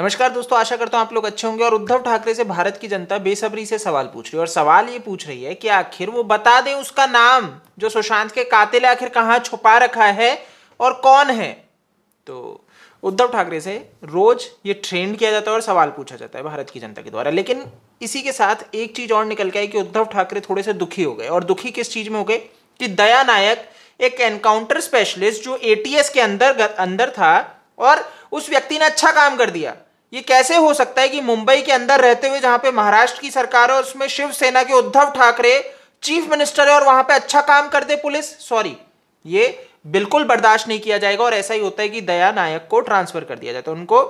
नमस्कार दोस्तों आशा करता हूँ आप लोग अच्छे होंगे और उद्धव ठाकरे से भारत की जनता बेसब्री से सवाल पूछ रही है और सवाल ये पूछ रही है कि आखिर वो बता दें उसका नाम जो सुशांत के कातिल आखिर कहाँ छुपा रखा है और कौन है तो उद्धव ठाकरे से रोज ये ट्रेंड किया जाता है और सवाल पूछा जाता है भारत की जनता के द्वारा लेकिन इसी के साथ एक चीज और निकल के आई कि उद्धव ठाकरे थोड़े से दुखी हो गए और दुखी किस चीज में हो गए कि दया नायक एक एनकाउंटर स्पेशलिस्ट जो एटीएस के अंदर अंदर था और उस व्यक्ति ने अच्छा काम कर दिया ये कैसे हो सकता है कि मुंबई के अंदर रहते हुए जहां पे महाराष्ट्र की सरकार है उसमें शिवसेना के उद्धव ठाकरे चीफ मिनिस्टर है और वहां पे अच्छा काम कर दे पुलिस सॉरी ये बिल्कुल बर्दाश्त नहीं किया जाएगा और ऐसा ही होता है कि दया नायक को ट्रांसफर कर दिया जाता है उनको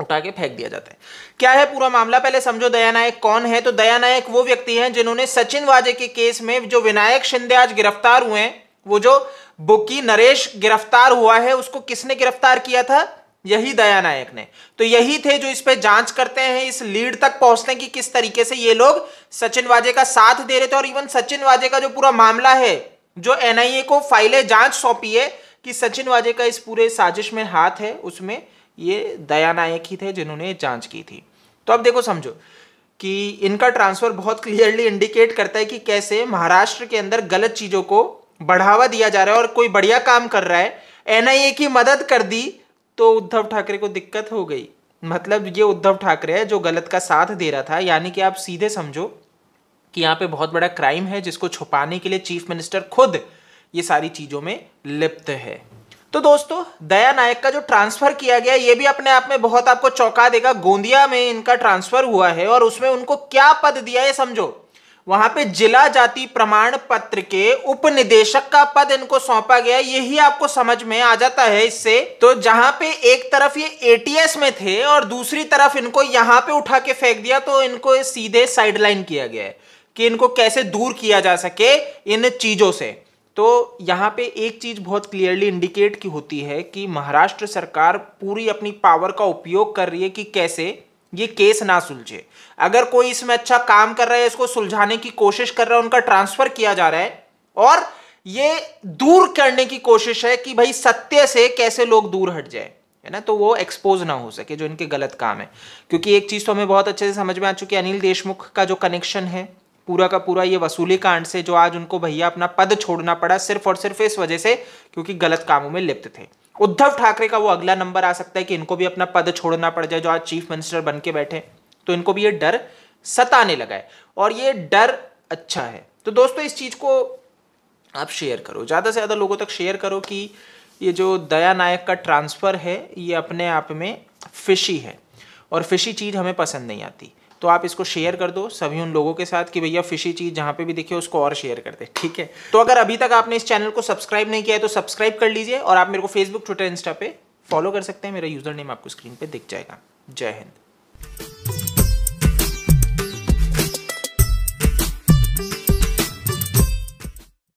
उठा के फेंक दिया जाता है क्या है पूरा मामला पहले समझो दया नायक कौन है तो दया नायक वो व्यक्ति है जिन्होंने सचिन वाजे के केस में जो विनायक शिंदे आज गिरफ्तार हुए हैं वो जो बुकी नरेश गिरफ्तार हुआ है उसको किसने गिरफ्तार किया था यही दया नायक ने तो यही थे जो इस पे जांच करते हैं इस लीड तक पहुंचते हैं कि किस तरीके से ये लोग सचिन वाजे का साथ दे रहे थे और इवन सचिन वाजे का जो पूरा मामला है जो एनआईए को फाइलें जांच सौंपी है कि सचिन वाजे का इस पूरे साजिश में हाथ है उसमें ये दया नायक ही थे जिन्होंने जांच की थी तो अब देखो समझो कि इनका ट्रांसफर बहुत क्लियरली इंडिकेट करता है कि कैसे महाराष्ट्र के अंदर गलत चीजों को बढ़ावा दिया जा रहा है और कोई बढ़िया काम कर रहा है एनआईए की मदद कर दी तो उद्धव ठाकरे को दिक्कत हो गई मतलब ये उद्धव ठाकरे है जो गलत का साथ दे रहा था यानी कि आप सीधे समझो कि यहाँ पे बहुत बड़ा क्राइम है जिसको छुपाने के लिए चीफ मिनिस्टर खुद ये सारी चीज़ों में लिप्त है तो दोस्तों दया नायक का जो ट्रांसफर किया गया ये भी अपने आप में बहुत आपको चौंका देगा गोंदिया में इनका ट्रांसफर हुआ है और उसमें उनको क्या पद दिया है समझो वहां पे जिला जाति प्रमाण पत्र के उपनिदेशक का पद इनको सौंपा गया यही आपको समझ में आ जाता है इससे तो जहां पे एक तरफ ये एटीएस में थे और दूसरी तरफ इनको यहां पे उठा के फेंक दिया तो इनको सीधे साइडलाइन किया गया है कि इनको कैसे दूर किया जा सके इन चीजों से तो यहाँ पे एक चीज़ बहुत क्लियरली इंडिकेट की होती है कि महाराष्ट्र सरकार पूरी अपनी पावर का उपयोग कर रही है कि कैसे ये केस ना सुलझे अगर कोई इसमें अच्छा काम कर रहा है इसको सुलझाने की कोशिश कर रहा है उनका ट्रांसफर किया जा रहा है और ये दूर करने की कोशिश है कि भाई सत्य से कैसे लोग दूर हट जाए है ना तो वो एक्सपोज ना हो सके जो इनके गलत काम है क्योंकि एक चीज़ तो हमें बहुत अच्छे से समझ में आ चुकी है अनिल देशमुख का जो कनेक्शन है पूरा का पूरा ये वसूली कांड से जो आज उनको भैया अपना पद छोड़ना पड़ा सिर्फ और सिर्फ इस वजह से क्योंकि गलत कामों में लिप्त थे उद्धव ठाकरे का वो अगला नंबर आ सकता है कि इनको भी अपना पद छोड़ना पड़ जाए जो आज चीफ मिनिस्टर बन के बैठे तो इनको भी ये डर सताने लगा है और ये डर अच्छा है तो दोस्तों इस चीज़ को आप शेयर करो ज़्यादा से ज़्यादा लोगों तक शेयर करो कि ये जो दया नायक का ट्रांसफ़र है ये अपने आप में फिशी है और फिशी चीज़ हमें पसंद नहीं आती तो आप इसको शेयर कर दो सभी उन लोगों के साथ कि भैया फिशी चीज़ जहाँ पे भी दिखे उसको और शेयर कर दे ठीक है तो अगर अभी तक आपने इस चैनल को सब्सक्राइब नहीं किया है तो सब्सक्राइब कर लीजिए और आप मेरे को फेसबुक ट्विटर इंस्टा पे फॉलो कर सकते हैं मेरा यूज़र नेम आपको स्क्रीन पर दिख जाएगा जय हिंद